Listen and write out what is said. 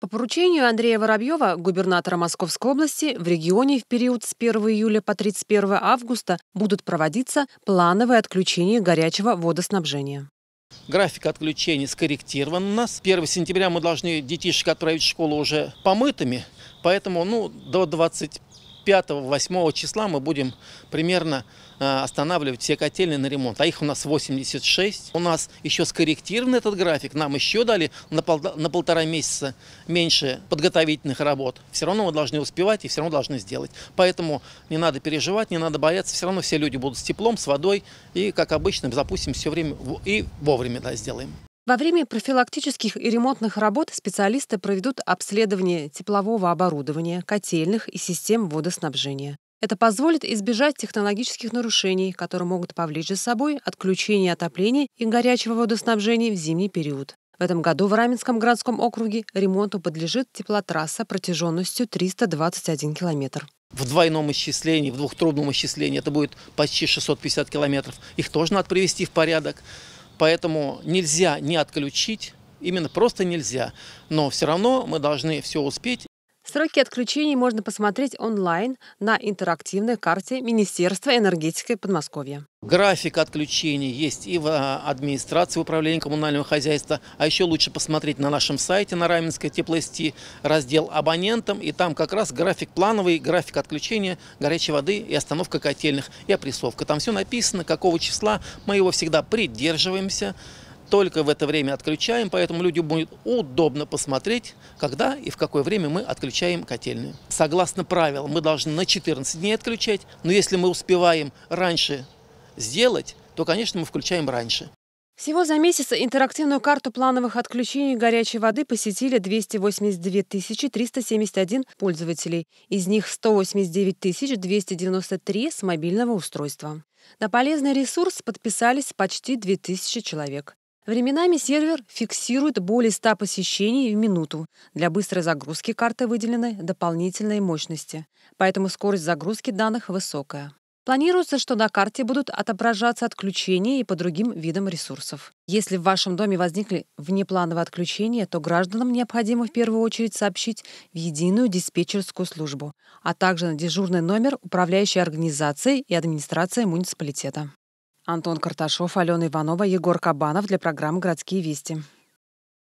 По поручению Андрея Воробьева, губернатора Московской области, в регионе в период с 1 июля по 31 августа будут проводиться плановые отключения горячего водоснабжения. График отключения скорректирован у нас. 1 сентября мы должны детишек отправить в школу уже помытыми, поэтому ну, до 20 5-8 числа мы будем примерно э, останавливать все котельные на ремонт. А их у нас 86. У нас еще скорректирован этот график. Нам еще дали на, пол, на полтора месяца меньше подготовительных работ. Все равно мы должны успевать и все равно должны сделать. Поэтому не надо переживать, не надо бояться. Все равно все люди будут с теплом, с водой. И, как обычно, запустим все время и вовремя да, сделаем. Во время профилактических и ремонтных работ специалисты проведут обследование теплового оборудования, котельных и систем водоснабжения. Это позволит избежать технологических нарушений, которые могут повлечь за собой отключение отопления и горячего водоснабжения в зимний период. В этом году в Раменском городском округе ремонту подлежит теплотрасса протяженностью 321 километр. В двойном исчислении, в двухтрубном исчислении это будет почти 650 километров. Их тоже надо привести в порядок. Поэтому нельзя не отключить, именно просто нельзя. Но все равно мы должны все успеть Сроки отключений можно посмотреть онлайн на интерактивной карте Министерства энергетики Подмосковья. График отключений есть и в а, администрации управления коммунального хозяйства, а еще лучше посмотреть на нашем сайте на Раменской теплости раздел абонентам, и там как раз график плановый, график отключения горячей воды и остановка котельных и опрессовка. Там все написано, какого числа, мы его всегда придерживаемся только в это время отключаем, поэтому людям будет удобно посмотреть, когда и в какое время мы отключаем котельную. Согласно правилам, мы должны на 14 дней отключать, но если мы успеваем раньше сделать, то, конечно, мы включаем раньше. Всего за месяц интерактивную карту плановых отключений горячей воды посетили 282 371 пользователей. Из них 189 293 с мобильного устройства. На полезный ресурс подписались почти 2000 человек. Временами сервер фиксирует более 100 посещений в минуту. Для быстрой загрузки карты выделены дополнительные мощности, поэтому скорость загрузки данных высокая. Планируется, что на карте будут отображаться отключения и по другим видам ресурсов. Если в вашем доме возникли внеплановые отключения, то гражданам необходимо в первую очередь сообщить в единую диспетчерскую службу, а также на дежурный номер управляющей организации и администрации муниципалитета. Антон Карташов, Алена Иванова, Егор Кабанов для программы «Городские вести».